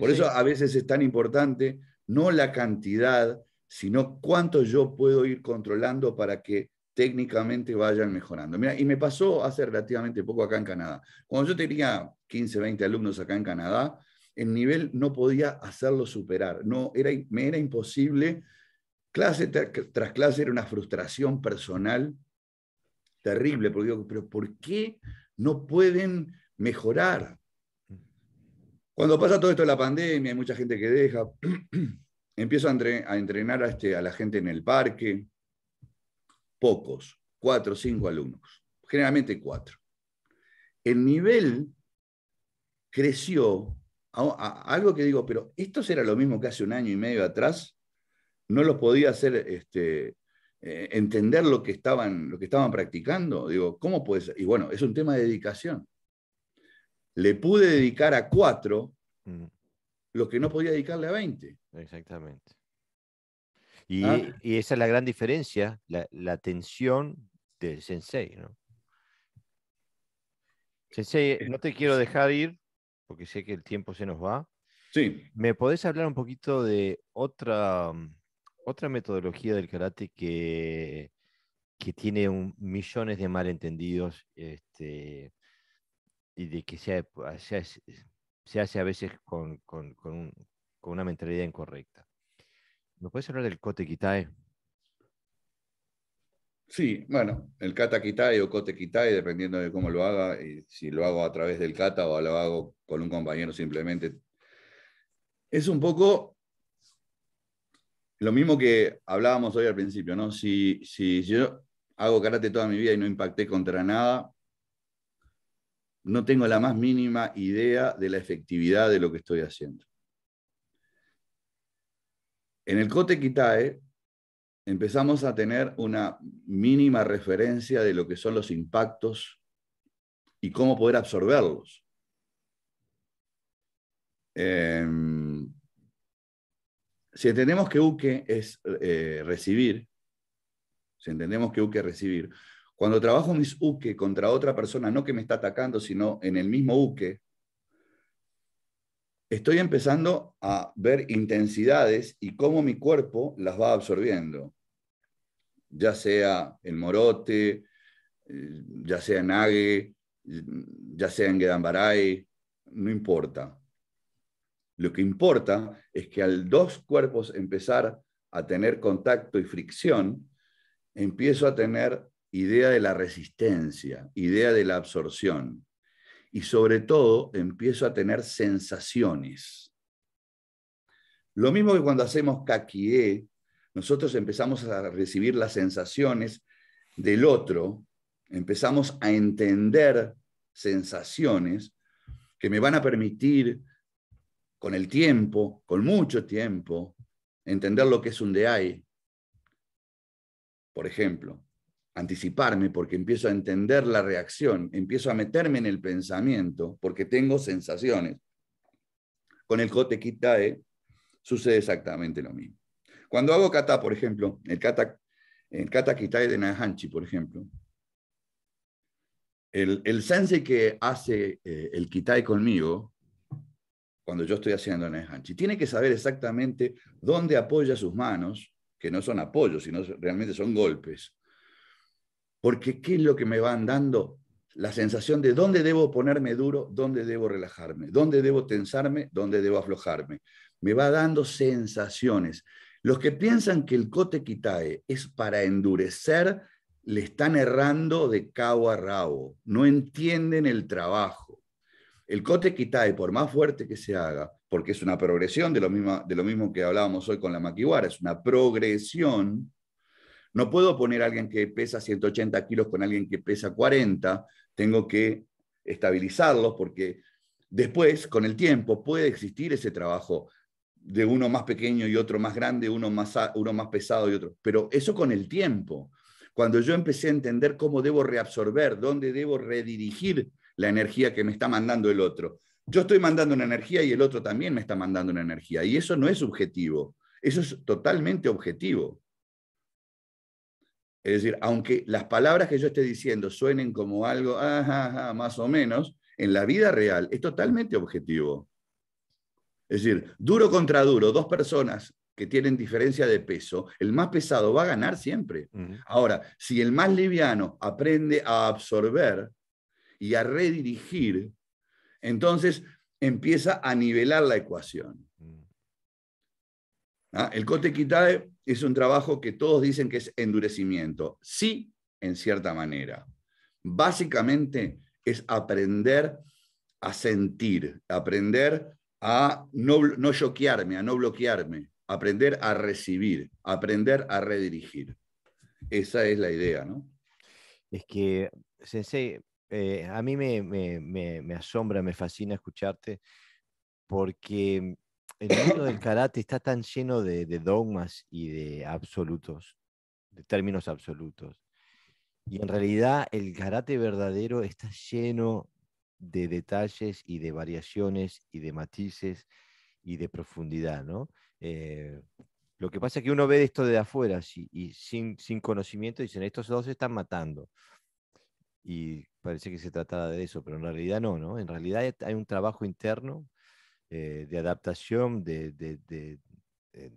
[SPEAKER 2] Por eso a veces es tan importante no la cantidad, sino cuánto yo puedo ir controlando para que técnicamente vayan mejorando. Mira, y me pasó hace relativamente poco acá en Canadá. Cuando yo tenía 15, 20 alumnos acá en Canadá, el nivel no podía hacerlo superar. No, era, me era imposible. Clase tras clase era una frustración personal terrible, porque digo, pero ¿por qué no pueden mejorar? Cuando pasa todo esto de la pandemia, hay mucha gente que deja, empiezo a, entrenar este, a, la gente en el parque, pocos, cuatro o cinco alumnos, generalmente cuatro. El nivel creció a, algo que digo, pero esto era lo mismo que hace un año y medio atrás, no los podía hacer este, eh, entender lo que, estaban, lo que estaban practicando. Digo, ¿cómo puede ser? Y bueno, es un tema de dedicación le pude dedicar a cuatro mm. lo que no podía dedicarle a veinte.
[SPEAKER 1] Exactamente. Y, ah. esa es la gran diferencia, la, tensión del sensei, ¿no? Sensei, eh, no te quiero dejar ir porque sé que el tiempo se nos va. Sí. ¿Me podés hablar un poquito de otra, mm, otra metodología del karate que, que tiene millones de malentendidos este, y de que se, pues, se, hace a veces con, una mentalidad incorrecta. ¿Me puedes hablar del Kote Kitae?
[SPEAKER 2] Sí, bueno, el Kata Kitae o Kote Kitae, dependiendo de cómo lo haga, y si lo hago a través del Kata o lo hago con un compañero simplemente. Es un poco lo mismo que hablábamos hoy al principio, ¿no? Si, si yo hago karate toda mi vida y no impacté contra nada, no tengo la más mínima idea de la efectividad de lo que estoy haciendo. En el Cote empezamos a tener una mínima referencia de lo que son los impactos y cómo poder absorberlos. Em, si entendemos que UKE es eh, recibir, si entendemos que UKE es recibir, cuando trabajo mis uke contra otra persona, no que me está atacando, sino en el mismo uke, estoy empezando a ver intensidades y cómo mi cuerpo las va absorbiendo. Ya sea el morote, eh, ya sea en ya sea en gedambaray, no importa. Lo que importa es que al dos cuerpos empezar a tener contacto y fricción, empiezo a tener idea de la resistencia, idea de la absorción. Y sobre todo empiezo a tener sensaciones. Lo mismo que cuando hacemos kakié, nosotros empezamos a recibir las sensaciones del otro, empezamos a entender sensaciones que me van a permitir con el tiempo, con mucho tiempo, entender lo que es un DEAI, por ejemplo anticiparme porque empiezo a entender la reacción, empiezo a meterme en el pensamiento porque tengo sensaciones. Con el Jote Kitae sucede exactamente lo mismo. Cuando hago kata, por ejemplo, el kata, el de Nahanchi, por ejemplo, el, sensei que hace eh, el kitae conmigo, cuando yo estoy haciendo Nahanchi, tiene que saber exactamente dónde apoya sus manos, que no son apoyos, sino realmente son golpes porque ¿qué es lo que me van dando? La sensación de dónde debo ponerme duro, dónde debo relajarme, dónde debo tensarme, dónde debo aflojarme. Me va dando sensaciones. Los que piensan que el cote quitae es para endurecer, le están errando de cabo a rabo. No entienden el trabajo. El cote quitae, por más fuerte que se haga, porque es una progresión de lo mismo, de lo mismo que hablábamos hoy con la maquiwara, es una progresión, no puedo poner a alguien que pesa 180 kilos con alguien que pesa 40, tengo que estabilizarlos porque después, con el tiempo, puede existir ese trabajo de uno más pequeño y otro más grande, uno más, uno más pesado y otro, pero eso con el tiempo. Cuando yo empecé a entender cómo debo reabsorber, dónde debo redirigir la energía que me está mandando el otro. Yo estoy mandando una energía y el otro también me está mandando una energía. Y eso no es subjetivo, eso es totalmente objetivo. Es decir, aunque las palabras que yo esté diciendo suenen como algo, más o menos, en la vida real es totalmente objetivo. Es decir, duro contra duro, dos personas que tienen diferencia de peso, el más pesado va a ganar siempre. Ahora, si el más liviano aprende a absorber y a redirigir, entonces empieza a nivelar la ecuación. ¿Ah? El cote es un trabajo que todos dicen que es endurecimiento. Sí, en cierta manera. Básicamente es aprender a sentir, aprender a no, no choquearme, a no bloquearme, aprender a recibir, aprender a redirigir. Esa es la idea,
[SPEAKER 1] ¿no? Es que, Sensei, eh, a mí me asombra, me fascina escucharte, porque el mundo del karate está tan lleno de, dogmas y de absolutos, de términos absolutos. Y en realidad el karate verdadero está lleno de detalles y de variaciones y de matices y de profundidad, ¿no? Eh, lo que pasa es que uno ve esto de afuera y, sin, sin, conocimiento dicen, estos dos se están matando. Y parece que se trataba de eso, pero en realidad no, ¿no? En realidad hay un trabajo interno eh, de adaptación, de, de, de, eh,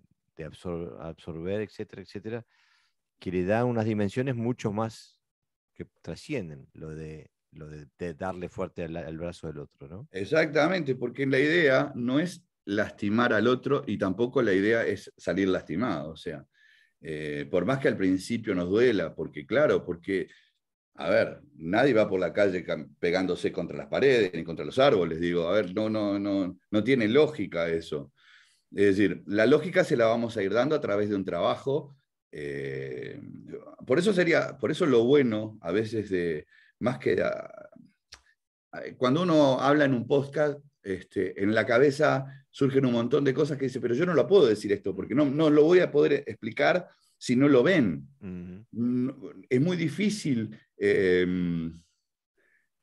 [SPEAKER 1] absorber, etcétera, etcétera, que le da unas dimensiones mucho más que trascienden lo de, lo de, darle fuerte al, brazo del otro, ¿no?
[SPEAKER 2] Exactamente, porque la idea no es lastimar al otro y tampoco la idea es salir lastimado, o sea, eh, por más que al principio nos duela, porque claro, porque a ver, nadie va por la calle pegándose contra las paredes ni contra los árboles, digo, a ver, no, no, no, no tiene lógica eso. Es decir, la lógica se la vamos a ir dando a través de un trabajo. Eh, por eso sería, por eso lo bueno a veces de, más que, cuando uno habla en un podcast, este, en la cabeza surgen un montón de cosas que dice, pero yo no lo puedo decir esto, porque no, no lo voy a poder explicar si no lo ven. Mm, es muy difícil Em,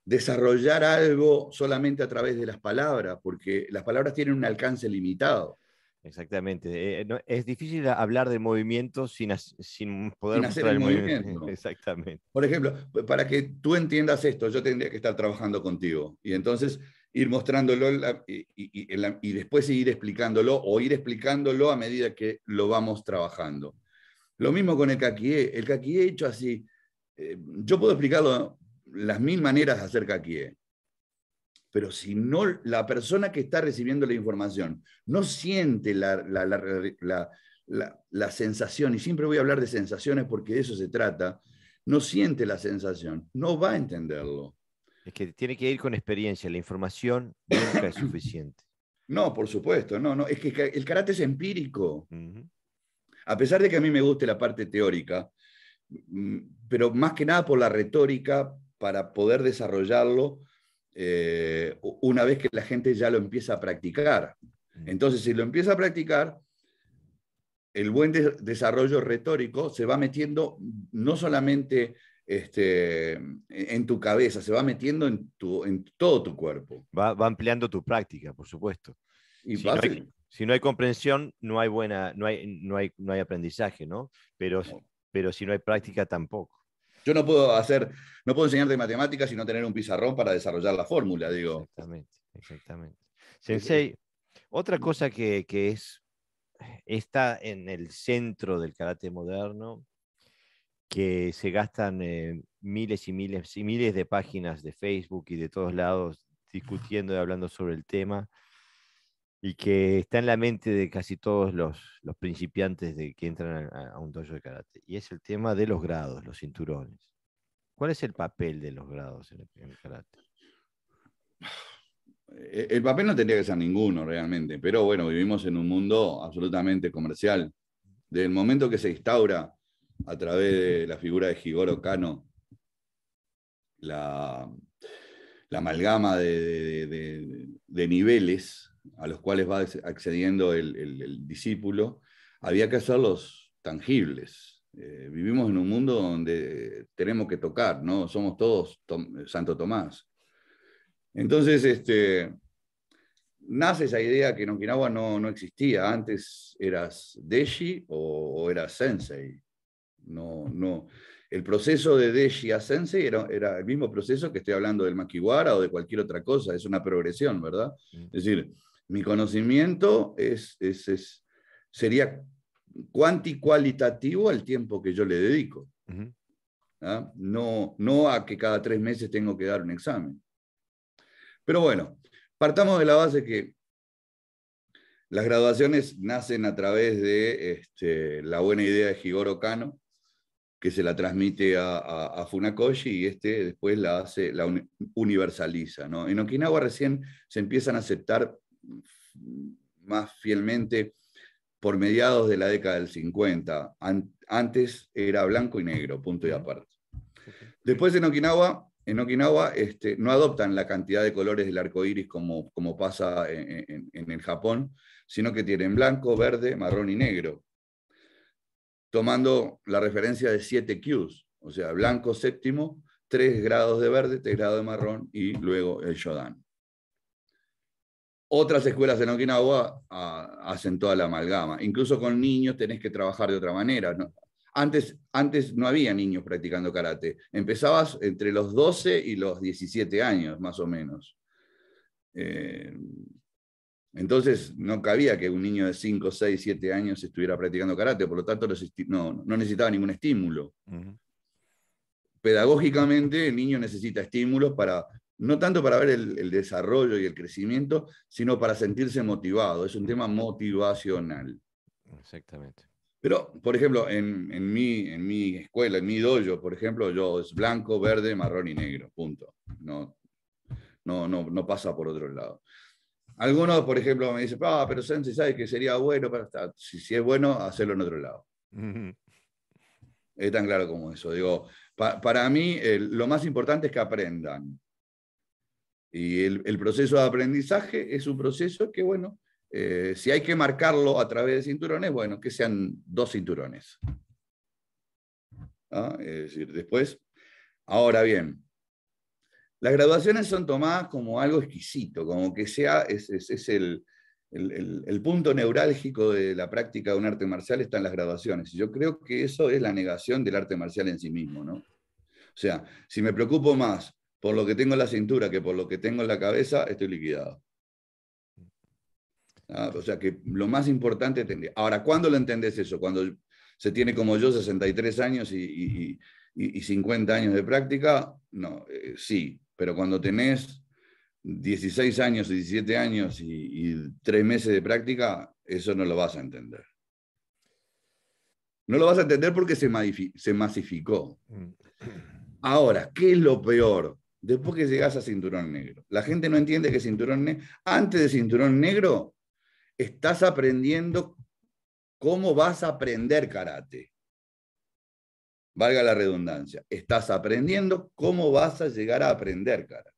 [SPEAKER 2] desarrollar algo
[SPEAKER 1] solamente a través de las palabras, porque las palabras tienen un alcance limitado. Exactamente. Eh, eh, es difícil hablar de movimiento sin, sin poder hacer mostrar el movimiento.
[SPEAKER 2] Exactamente. Por ejemplo, para que tú entiendas esto, yo tendría que estar trabajando contigo y entonces ir mostrándolo y, después ir explicándolo o ir explicándolo a medida que lo vamos trabajando. Lo mismo con el caquié. El caquié hecho así, eh, yo puedo explicarlo las mil maneras acerca de pero si no la persona que está recibiendo la información no siente la, la, la, la, sensación, y siempre voy a hablar de sensaciones porque de eso se trata, no siente la sensación, no va a entenderlo.
[SPEAKER 1] Es que tiene que ir con experiencia, la
[SPEAKER 2] información nunca es suficiente. No, por supuesto, no, no, es que el carácter es empírico. A pesar de que a mí me guste la parte teórica, Mm, pero más que nada por la retórica para poder desarrollarlo eh, una vez que la gente ya lo empieza a practicar. Mm. Entonces, si lo empieza a practicar, el buen desarrollo retórico se va metiendo no solamente este, en tu cabeza, se va metiendo en, tu, en todo tu cuerpo.
[SPEAKER 1] Va, va, ampliando tu práctica, por supuesto. si, no hay, si no hay comprensión, no hay, buena, no hay, no hay, no hay aprendizaje, ¿no? Pero pero si no hay práctica tampoco. Yo no puedo hacer, no puedo enseñarte matemáticas si no tener un pizarrón para desarrollar la fórmula, digo. Exactamente, exactamente. Sensei, otra cosa que, es, está en el centro del karate moderno, que se gastan eh, miles y miles y miles de páginas de Facebook y de todos lados discutiendo y hablando sobre el tema, y que está en la mente de casi todos los, principiantes de, que entran a, un dojo de karate, y es el tema de los grados, los cinturones. ¿Cuál es el papel de los grados en el, karate?
[SPEAKER 2] Eh, el papel no tendría que ser ninguno realmente, pero bueno, vivimos en un mundo absolutamente comercial. Desde el momento que se instaura a través de la figura de Jigoro Kano la, amalgama de, de niveles a los cuales va accediendo el, discípulo, había que hacerlos tangibles. Eh, vivimos en un mundo donde tenemos que tocar, ¿no? Somos todos Santo Tomás. Entonces, este, nace esa idea que en Okinawa no, existía. Antes eras Deshi o, eras Sensei. No, no. El proceso de Deshi a Sensei era, era, el mismo proceso que estoy hablando del Makiwara o de cualquier otra cosa. Es una progresión, ¿verdad? Es decir, mi conocimiento es, es, es sería cuanticualitativo al tiempo que yo le dedico. ¿ah? no, no a que cada tres meses tengo que dar un examen. Pero bueno, partamos de la base que las graduaciones nacen a través de este, la buena idea de Higoro Kano, que se la transmite a, Funakoshi y este después la hace, la universaliza. En Okinawa recién se empiezan a aceptar más fielmente por mediados de la década del 50. antes era blanco y negro, punto y aparte. Después en Okinawa, en Okinawa este, no adoptan la cantidad de colores del arco iris como, como pasa en, el Japón, sino que tienen blanco, verde, marrón y negro, tomando la referencia de siete Qs, o sea, blanco séptimo, tres grados de verde, 3 grados de marrón y luego el Shodan. Otras escuelas en Okinawa ah, hacen toda la amalgama. Incluso con niños tenés que trabajar de otra manera. Antes, antes no había niños practicando karate. Empezabas entre los 12 y los 17 años, más o menos. Eh, entonces no cabía que un niño de 5, 6, 7 años estuviera practicando karate, por lo tanto no, necesitaba ningún estímulo. Pedagógicamente el niño necesita estímulos para no tanto para ver el, desarrollo y el crecimiento, sino para sentirse motivado. Es un tema motivacional.
[SPEAKER 1] Exactamente.
[SPEAKER 2] Pero, por ejemplo, en, en, mi, en mi escuela, en mi dojo, por ejemplo, yo es blanco, verde, marrón y negro, punto. No, no, no, pasa por otro lado. Algunos, por ejemplo, me dicen, ah, pero Sensei sabe que sería bueno para Si, si es bueno, hacerlo en otro lado. Es tan claro como eso. Digo, para mí lo más importante es que aprendan. Y el, proceso de aprendizaje es un proceso que, bueno, eh, si hay que marcarlo a través de cinturones, bueno, que sean dos cinturones. ¿Ah? Es decir, después, ahora bien, las graduaciones son tomadas como algo exquisito, como que sea, es, es, el, punto neurálgico de la práctica de un arte marcial están las graduaciones. Y yo creo que eso es la negación del arte marcial en sí mismo, ¿no? O sea, si me preocupo más por lo que tengo en la cintura que por lo que tengo en la cabeza, estoy liquidado. Ah, o sea que lo más importante tendría. Ahora, ¿cuándo lo entendés eso? Cuando se tiene como yo 63 años y, 50 años de práctica, no, eh, sí, pero cuando tenés 16 años, 17 años y, y 3 meses de práctica, eso no lo vas a entender. No lo vas a entender porque se, se masificó. Mm. Ahora, ¿qué es lo peor? después que llegas a cinturón negro. La gente no entiende que cinturón negro, antes de cinturón negro, estás aprendiendo cómo vas a aprender karate. Valga la redundancia, estás aprendiendo cómo vas a llegar a aprender karate.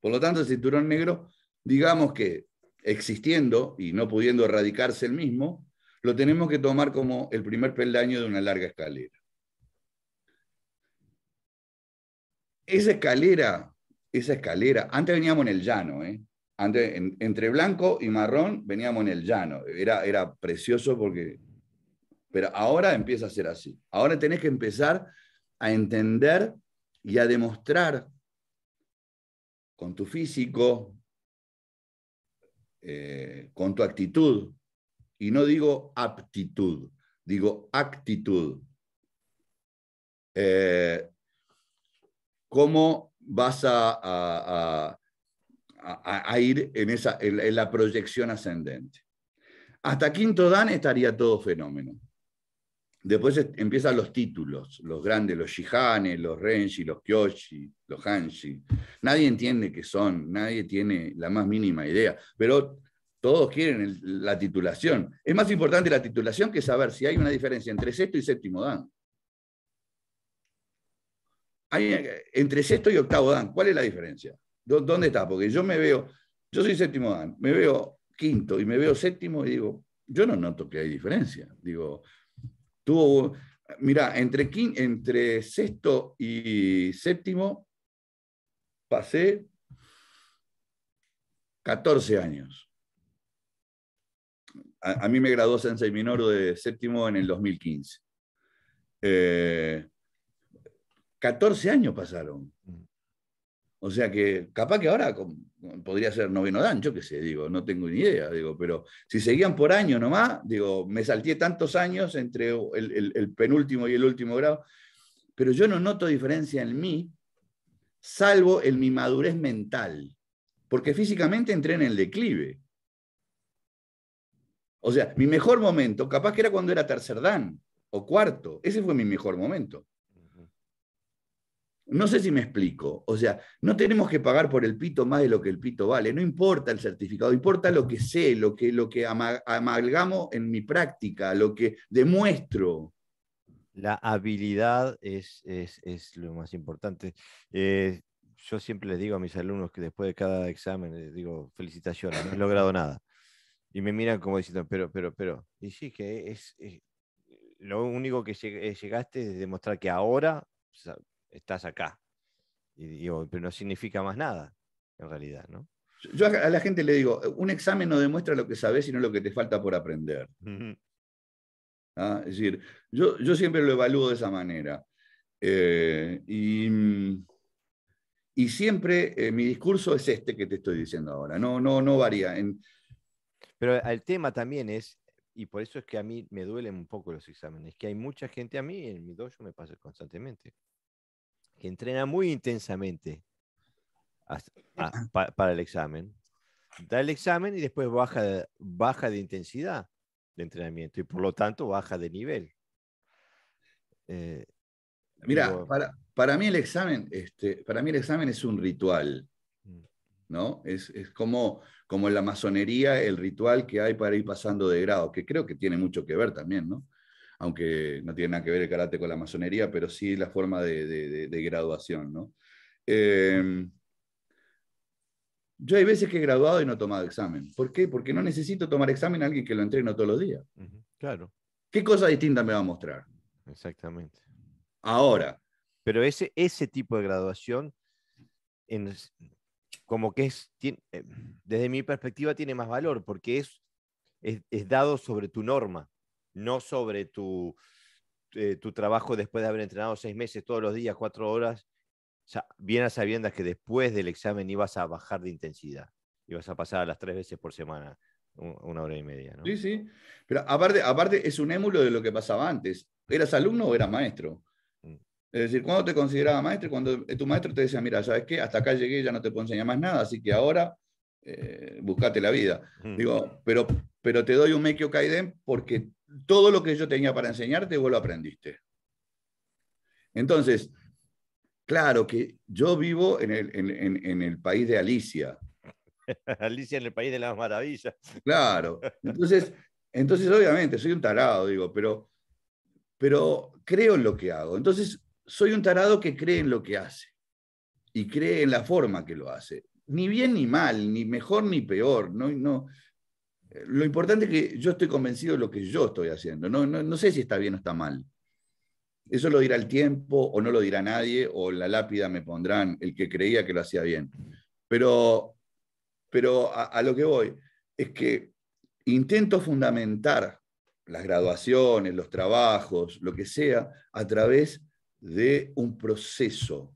[SPEAKER 2] Por lo tanto, el cinturón negro, digamos que existiendo y no pudiendo erradicarse el mismo, lo tenemos que tomar como el primer peldaño de una larga escalera. esa escalera, esa escalera, antes veníamos en el llano, ¿eh? Antes, entre blanco y marrón veníamos en el llano. Era, era precioso porque... Pero ahora empieza a ser así. Ahora tenés que empezar a entender y a demostrar con tu físico, eh, con tu actitud. Y no digo aptitud, digo actitud. Eh, cómo vas a, ir en, la proyección ascendente. Hasta quinto dan estaría todo fenómeno. Después empiezan los títulos, los grandes, los Shihane, los Renshi, los Kyoshi, los Hanshi. Nadie entiende qué son, nadie tiene la más mínima idea, pero todos quieren la titulación. Es más importante la titulación que saber si hay una diferencia entre sexto y séptimo dan entre sexto y octavo dan, ¿cuál es la diferencia? ¿Dónde está? Porque yo me veo, yo soy séptimo dan, me veo quinto y me veo séptimo y digo, yo no noto que hay diferencia. Digo, tuvo, mira, entre, entre sexto y séptimo pasé 14 años. A, mí me graduó sensei minor de séptimo en el 2015. Eh, 14 años pasaron. Mm. O sea que capaz que ahora podría ser noveno dan, yo qué sé, digo, no tengo ni idea, digo, pero si seguían por año nomás, digo, me salté tantos años entre el, el penúltimo y el último grado, pero yo no noto diferencia en mí, salvo en mi madurez mental, porque físicamente entré en el declive. O sea, mi mejor momento, capaz que era cuando era tercer dan o cuarto, ese fue mi mejor momento. No sé si me explico. O sea, no tenemos que pagar por el pito más de lo que el pito vale. No importa el certificado, importa lo que sé, lo que, lo que amalgamo en mi
[SPEAKER 1] práctica, lo que demuestro. La habilidad es, es, lo más importante. Eh, yo siempre les digo a mis alumnos que después de cada examen les digo, felicitaciones, no he logrado nada. Y me miran como diciendo, pero, pero, pero. Y sí, que es lo único que llegaste es demostrar que ahora estás acá. Y digo, pero no significa más nada, en realidad, ¿no?
[SPEAKER 2] Yo a la gente le digo, un examen no demuestra lo que sabes, sino lo que te falta por aprender. ¿Ah? Es decir, yo, siempre lo evalúo de esa manera. Eh, y, siempre eh, mi discurso es este que te estoy diciendo ahora, no, no, no varía.
[SPEAKER 1] Pero el tema también es, y por eso es que a mí me duelen un poco los exámenes, que hay mucha gente, a mí en mi dojo me pasa constantemente, que entrena muy intensamente para el examen, da el examen y después baja, baja de intensidad de entrenamiento y por lo tanto baja de nivel. Eh, Mira, para, mí el
[SPEAKER 2] examen, este, para mí el examen es un ritual. Mm. ¿No? Es, es, como, como en la masonería, el ritual que hay para ir pasando de grado, que creo que tiene mucho que ver también, ¿no? aunque no tiene nada que ver el karate con la masonería, pero sí la forma de, graduación. ¿no? Em, yo hay veces que he graduado y no he tomado examen. ¿Por qué? Porque no necesito tomar examen a alguien que lo entreno todos los días.
[SPEAKER 1] claro. ¿Qué cosa distinta me va a mostrar? Exactamente. Ahora. Pero ese, ese tipo de graduación, como que es, eh, desde mi perspectiva, tiene más valor porque es, es dado sobre tu norma no sobre eh, tu, trabajo después de haber entrenado seis meses todos los días, cuatro horas, bien a sabiendas que después del examen ibas a bajar de intensidad, ibas a pasar a las tres veces por semana una hora y media. ¿no? Sí, sí. Pero aparte,
[SPEAKER 2] aparte es un émulo de lo que pasaba antes. ¿Eras alumno o eras maestro? Mm. Es decir, cuando te consideraba maestro? Cuando eh, tu maestro te decía, mira, ¿sabes qué? Hasta acá llegué, ya no te puedo enseñar más nada, así que ahora eh, buscate la vida. Mm. Digo, pero pero te doy un Mekio porque todo lo que yo tenía para enseñarte vos lo aprendiste. Entonces, claro que yo vivo en el, el país de Alicia.
[SPEAKER 1] Alicia en el país de las maravillas.
[SPEAKER 2] Claro. Entonces, entonces obviamente, soy un tarado, digo, pero, pero creo en lo que hago. Entonces, soy un tarado que cree en lo que hace y cree en la forma que lo hace. Ni bien ni mal, ni mejor ni peor. No, no, eh, lo importante es que yo estoy convencido de lo que yo estoy haciendo. No, sé si está bien o está mal. Eso lo dirá el tiempo o no lo dirá nadie o en la lápida me pondrán el que creía que lo hacía bien. Pero, pero a, a lo que voy es que intento fundamentar las graduaciones, los trabajos, lo que sea, a través de un proceso.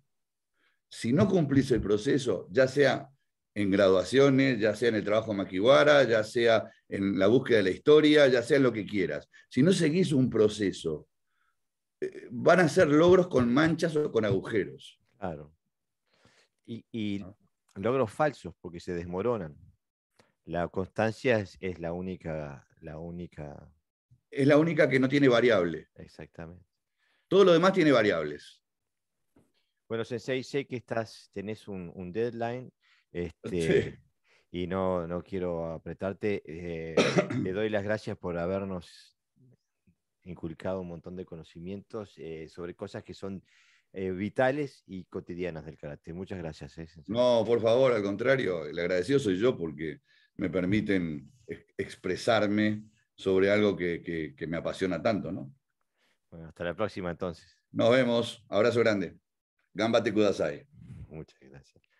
[SPEAKER 2] Si no cumplís el proceso, ya sea en graduaciones, ya sea en el trabajo Maquiwara, ya sea en la búsqueda de la historia, ya sea en lo que quieras. Si no seguís un proceso, eh, van a ser logros con manchas
[SPEAKER 1] o con agujeros. Claro. Y, logros falsos porque se desmoronan. La constancia es, la única, la única. Es la única que no tiene variable. Exactamente. Todo lo demás tiene variables. Bueno, Sensei, sé que estás, tenés un, un deadline Este, Y no, quiero apretarte. le eh, doy las gracias por habernos inculcado un montón de conocimientos eh, sobre cosas que son eh, vitales y cotidianas del carácter. Muchas gracias. No,
[SPEAKER 2] por favor, al contrario, el agradecido soy yo porque me permiten expresarme sobre algo que, me apasiona tanto, ¿no?
[SPEAKER 1] Bueno, hasta la próxima entonces.
[SPEAKER 2] Nos vemos. Abrazo grande. Gambate Kudasai.
[SPEAKER 1] Muchas gracias.